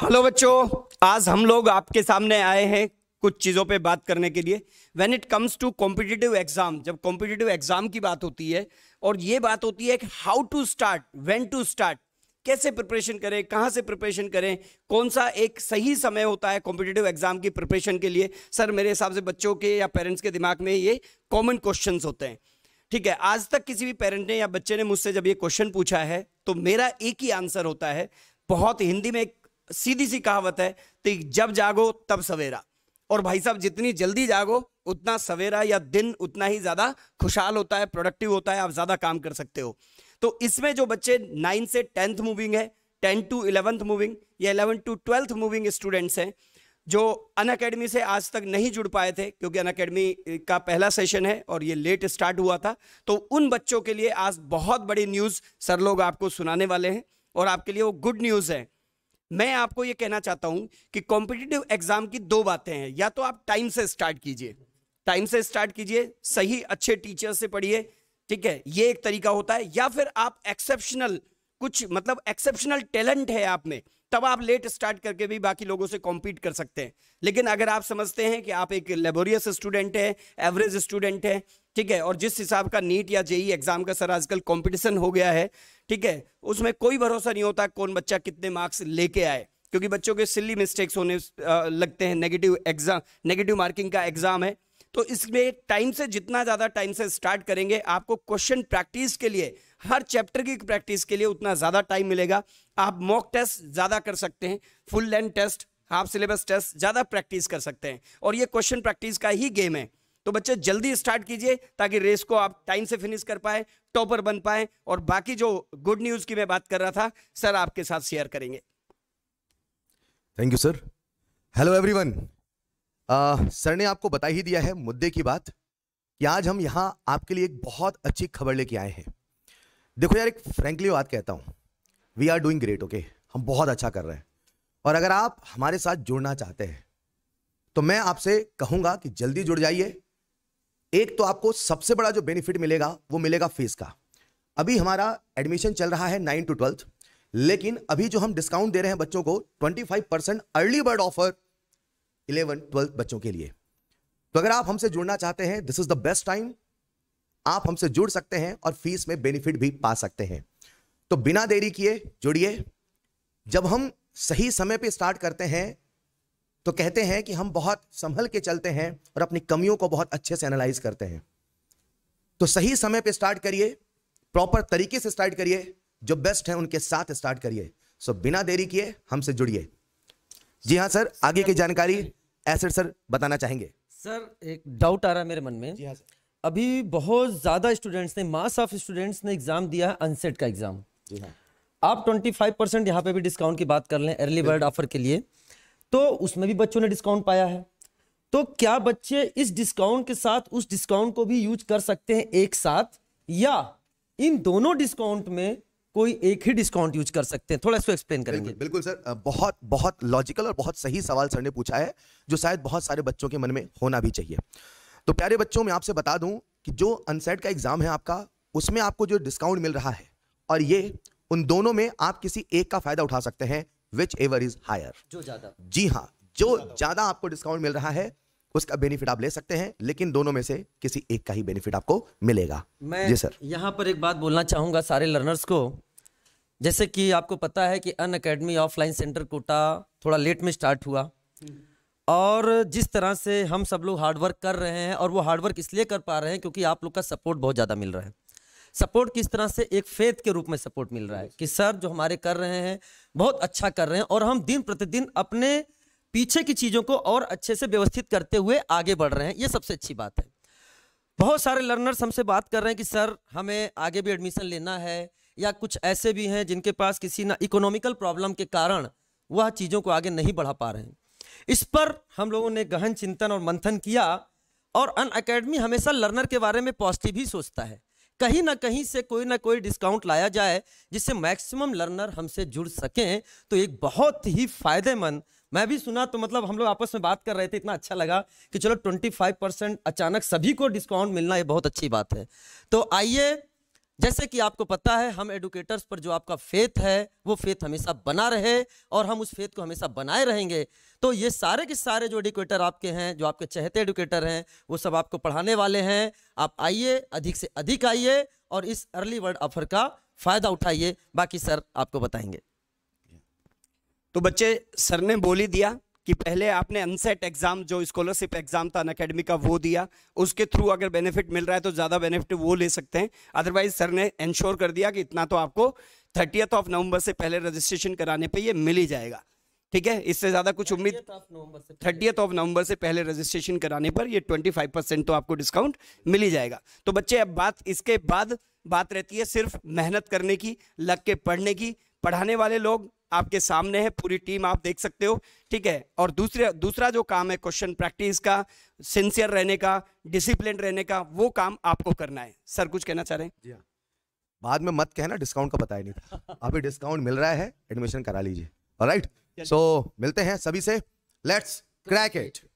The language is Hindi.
हेलो बच्चों आज हम लोग आपके सामने आए हैं कुछ चीज़ों पे बात करने के लिए when it comes to competitive exam जब कॉम्पिटिटिव एग्जाम की बात होती है और ये बात होती है कि how to start when to start कैसे प्रिपरेशन करें कहाँ से प्रिपरेशन करें कौन सा एक सही समय होता है कॉम्पिटेटिव एग्जाम की प्रिपरेशन के लिए सर मेरे हिसाब से बच्चों के या पेरेंट्स के दिमाग में ये कॉमन क्वेश्चन होते हैं ठीक है आज तक किसी भी पेरेंट ने या बच्चे ने मुझसे जब ये क्वेश्चन पूछा है तो मेरा एक ही आंसर होता है बहुत हिंदी में एक सीधी सी कहावत है तो जब जागो तब सवेरा और भाई साहब जितनी जल्दी जागो उतना सवेरा या दिन उतना ही ज़्यादा खुशहाल होता है प्रोडक्टिव होता है आप ज़्यादा काम कर सकते हो तो इसमें जो बच्चे नाइन्थ से टेंथ मूविंग है टेन टू इलेवंथ मूविंग या eleven to twelfth moving students हैं जो अन अकेडमी से आज तक नहीं जुड़ पाए थे क्योंकि अन अकेडमी का पहला सेशन है और ये लेट स्टार्ट हुआ था तो उन बच्चों के लिए आज बहुत बड़ी न्यूज़ सर लोग आपको सुनाने वाले हैं और आपके लिए वो गुड न्यूज़ है मैं आपको ये कहना चाहता हूं कि कॉम्पिटिटिव एग्जाम की दो बातें हैं या तो आप टाइम से स्टार्ट कीजिए टाइम से स्टार्ट कीजिए सही अच्छे टीचर से पढ़िए ठीक है ये एक तरीका होता है या फिर आप एक्सेप्शनल कुछ मतलब एक्सेप्शनल टैलेंट है आप में तब आप लेट स्टार्ट करके भी बाकी लोगों से कॉम्पीट कर सकते हैं लेकिन अगर आप समझते हैं कि आप एक लेबोरियस स्टूडेंट है एवरेज स्टूडेंट है ठीक है और जिस हिसाब का नीट या जेई एग्जाम e का सर आजकल कॉम्पिटिशन हो गया है ठीक है उसमें कोई भरोसा नहीं होता कौन बच्चा कितने मार्क्स लेके आए क्योंकि बच्चों के सिल्ली मिस्टेक्स होने लगते हैं नेगेटिव एग्जाम नेगेटिव मार्किंग का एग्जाम है तो इसमें टाइम से जितना ज़्यादा टाइम से स्टार्ट करेंगे आपको क्वेश्चन प्रैक्टिस के लिए हर चैप्टर की प्रैक्टिस के लिए उतना ज़्यादा टाइम मिलेगा आप मॉक टेस्ट ज़्यादा कर सकते हैं full length test half syllabus test ज़्यादा प्रैक्टिस कर सकते हैं और ये क्वेश्चन प्रैक्टिस का ही गेम है तो बच्चे जल्दी स्टार्ट कीजिए ताकि रेस को आप टाइम से फिनिश कर पाए टॉपर बन पाए और बाकी जो गुड न्यूज की मैं बात कर रहा था सर आपके साथ शेयर करेंगे thank you sir hello everyone sir ने आपको बता ही दिया है मुद्दे की बात कि आज हम यहां आपके लिए एक बहुत अच्छी खबर लेके आए हैं देखो यार एक फ्रेंकली बात कहता हूं we are doing great okay हम बहुत अच्छा कर रहे हैं और अगर आप हमारे साथ जुड़ना चाहते हैं तो मैं आपसे कहूंगा कि जल्दी जुड़ जाइए एक तो आपको सबसे बड़ा जो बेनिफिट मिलेगा वो मिलेगा फीस का अभी हमारा एडमिशन चल रहा है नाइन टू ट्वेल्थ लेकिन अभी जो हम डिस्काउंट दे रहे हैं बच्चों को twenty five percent early bird offer eleven twelfth बच्चों के लिए तो अगर आप हमसे जुड़ना चाहते हैं this is the best time आप हमसे जुड़ सकते हैं और फीस में बेनिफिट भी पा सकते हैं तो बिना देरी किए जुड़िए जब हम सही समय पे स्टार्ट करते हैं तो कहते हैं कि हम बहुत संभल के चलते हैं और अपनी कमियों को बहुत अच्छे से एनालाइज करते हैं तो सही समय पे स्टार्ट करिए प्रॉपर तरीके से स्टार्ट करिए जो बेस्ट है उनके साथ स्टार्ट करिए सो बिना देरी किए हमसे जुड़िए जी हाँ सर आगे की जानकारी एसेट सर बताना चाहेंगे सर एक डाउट आ रहा है मेरे मन में जी हाँ सर अभी बहुत ज़्यादा स्टूडेंट्स ने मास ऑफ स्टूडेंट्स ने एग्ज़ाम दिया है अनसेट का एग्ज़ाम जी हाँ आप 25 परसेंट यहाँ पे भी डिस्काउंट की बात कर लें अर्ली बर्ड ऑफर के लिए तो उसमें भी बच्चों ने डिस्काउंट पाया है तो क्या बच्चे इस डिस्काउंट के साथ उस डिस्काउंट को भी यूज कर सकते हैं एक साथ या इन दोनों डिस्काउंट में कोई एक ही डिस्काउंट यूज कर सकते हैं थोड़ा इसको एक्सप्लेन करेंगे बिल्कुल सर बहुत बहुत लॉजिकल और बहुत सही सवाल सर ने पूछा है जो शायद बहुत सारे बच्चों के मन में होना भी चाहिए तो प्यारे बच्चों मैं आपसे बता दूं कि जो अनसेट का एग्जाम है आपका उसमें आपको जो डिस्काउंट मिल रहा है और ये उन दोनों में आप किसी एक का फायदा उठा सकते हैं विच एवर इज हायर जो ज्यादा जी हाँ जो ज्यादा आपको डिस्काउंट मिल रहा है उसका बेनिफिट आप ले सकते हैं लेकिन दोनों में से किसी एक का ही बेनिफिट आपको मिलेगा मैं जी सर यहाँ पर एक बात बोलना चाहूंगा सारे लर्नर्स को जैसे कि आपको पता है कि Unacademy offline centre Kota थोड़ा लेट में स्टार्ट हुआ और जिस तरह से हम सब लोग हार्डवर्क कर रहे हैं और वो हार्डवर्क इसलिए कर पा रहे हैं क्योंकि आप लोग का सपोर्ट बहुत ज़्यादा मिल रहा है सपोर्ट किस तरह से एक फेथ के रूप में सपोर्ट मिल रहा है कि सर जो हमारे कर रहे हैं बहुत अच्छा कर रहे हैं और हम दिन प्रतिदिन अपने पीछे की चीज़ों को और अच्छे से व्यवस्थित करते हुए आगे बढ़ रहे हैं ये सबसे अच्छी बात है बहुत सारे लर्नर्स हमसे बात कर रहे हैं कि सर हमें आगे भी एडमिशन लेना है या कुछ ऐसे भी हैं जिनके पास किसी ना इकोनॉमिकल प्रॉब्लम के कारण वह चीज़ों को आगे नहीं बढ़ा पा रहे हैं इस पर हम लोगों ने गहन चिंतन और मंथन किया और अन अकेडमी हमेशा लर्नर के बारे में पॉजिटिव ही सोचता है कहीं ना कहीं से कोई ना कोई डिस्काउंट लाया जाए जिससे मैक्सिमम लर्नर हमसे जुड़ सकें तो एक बहुत ही फायदेमंद मैं भी सुना तो मतलब हम लोग आपस में बात कर रहे थे इतना अच्छा लगा कि चलो 25 परसेंट अचानक सभी को डिस्काउंट मिलना ये बहुत अच्छी बात है तो आइए जैसे कि आपको पता है हम एडुकेटर्स पर जो आपका फेथ है वो फेथ हमेशा बना रहे और हम उस फेथ को हमेशा बनाए रहेंगे तो ये सारे के सारे जो एडुकेटर आपके हैं जो आपके चहते एडुकेटर हैं वो सब आपको पढ़ाने वाले हैं आप आइए अधिक से अधिक आइए और इस अर्ली वर्ड ऑफर का फ़ायदा उठाइए बाकी सर आपको बताएंगे तो बच्चे सर ने बोली दिया कि पहले आपने अनसेट एग्जाम जो स्कॉलरशिप एग्जाम था अकेडमी का वो दिया उसके थ्रू अगर बेनिफिट मिल रहा है तो ज़्यादा बेनिफिट वो ले सकते हैं अदरवाइज सर ने इंश्योर कर दिया कि इतना तो आपको थर्टियथ ऑफ नवंबर से पहले रजिस्ट्रेशन कराने पे ये मिल ही जाएगा ठीक है इससे ज़्यादा कुछ उम्मीद थर्टियथ ऑफ नवंबर से पहले रजिस्ट्रेशन कराने पर ये ट्वेंटी फाइव परसेंट तो आपको डिस्काउंट मिल ही जाएगा तो बच्चे अब बात इसके बाद बात रहती है सिर्फ मेहनत करने की लग के पढ़ने की पढ़ाने वाले लोग आपके सामने है पूरी टीम आप देख सकते हो ठीक है और दूसरे दूसरा जो काम है क्वेश्चन प्रैक्टिस का सिंसियर रहने का डिसिप्लिन रहने का वो काम आपको करना है सर कुछ कहना चाह रहे हैं जी हाँ बाद में मत कहना डिस्काउंट का पता ही नहीं था अभी डिस्काउंट मिल रहा है एडमिशन करा लीजिए राइट सो मिलते हैं सभी से लेट्स क्रैक इट